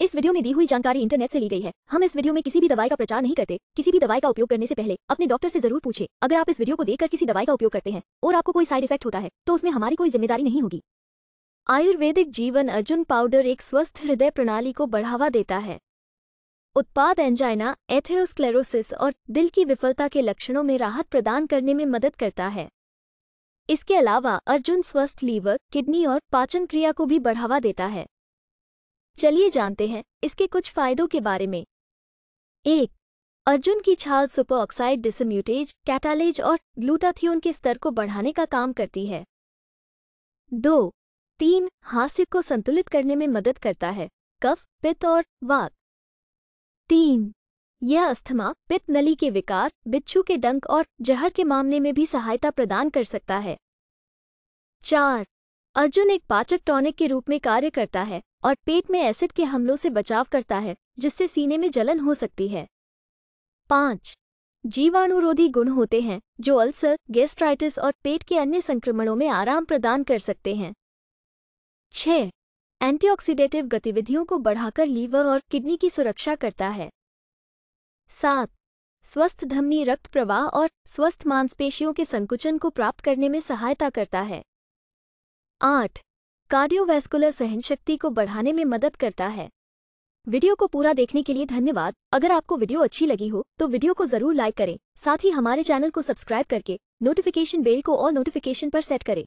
इस वीडियो में दी हुई जानकारी इंटरनेट से ली गई है हम इस वीडियो में किसी भी दवाई का प्रचार नहीं करते किसी भी दवाई का उपयोग करने से पहले अपने डॉक्टर से जरूर पूछे अगर आप इस वीडियो को देखकर किसी दवाई का उपयोग करते हैं और आपको कोई साइड इफेक्ट होता है तो उसमें हमारी कोई जिम्मेदारी नहीं होगी आयुर्वेदिक जीवन अर्जुन पाउडर एक स्वस्थ हृदय प्रणाली को बढ़ावा देता है उत्पाद एंजाइना एथेरोस्क्लेरोसिस और दिल की विफलता के लक्षणों में राहत प्रदान करने में मदद करता है इसके अलावा अर्जुन स्वस्थ लीवर किडनी और पाचन क्रिया को भी बढ़ावा देता है चलिए जानते हैं इसके कुछ फायदों के बारे में एक अर्जुन की छाल सुपरऑक्साइड ऑक्साइड डिसम्यूटेज कैटालेज और ग्लूटाथियोन के स्तर को बढ़ाने का काम करती है दो तीन हास्य को संतुलित करने में मदद करता है कफ पित्त और वात तीन यह अस्थमा पित्त नली के विकार बिच्छू के डंक और जहर के मामले में भी सहायता प्रदान कर सकता है चार अर्जुन एक पाचक टॉनिक के रूप में कार्य करता है और पेट में एसिड के हमलों से बचाव करता है जिससे सीने में जलन हो सकती है पाँच जीवाणुरोधी गुण होते हैं जो अल्सर गेस्ट्राइटिस और पेट के अन्य संक्रमणों में आराम प्रदान कर सकते हैं छ एंटीऑक्सीडेटिव गतिविधियों को बढ़ाकर लीवर और किडनी की सुरक्षा करता है सात स्वस्थ धमनी रक्त प्रवाह और स्वस्थ मांसपेशियों के संकुचन को प्राप्त करने में सहायता करता है आठ कार्डियोवैस्कुलर सहनशक्ति को बढ़ाने में मदद करता है वीडियो को पूरा देखने के लिए धन्यवाद अगर आपको वीडियो अच्छी लगी हो तो वीडियो को जरूर लाइक करें साथ ही हमारे चैनल को सब्सक्राइब करके नोटिफिकेशन बेल को और नोटिफिकेशन पर सेट करें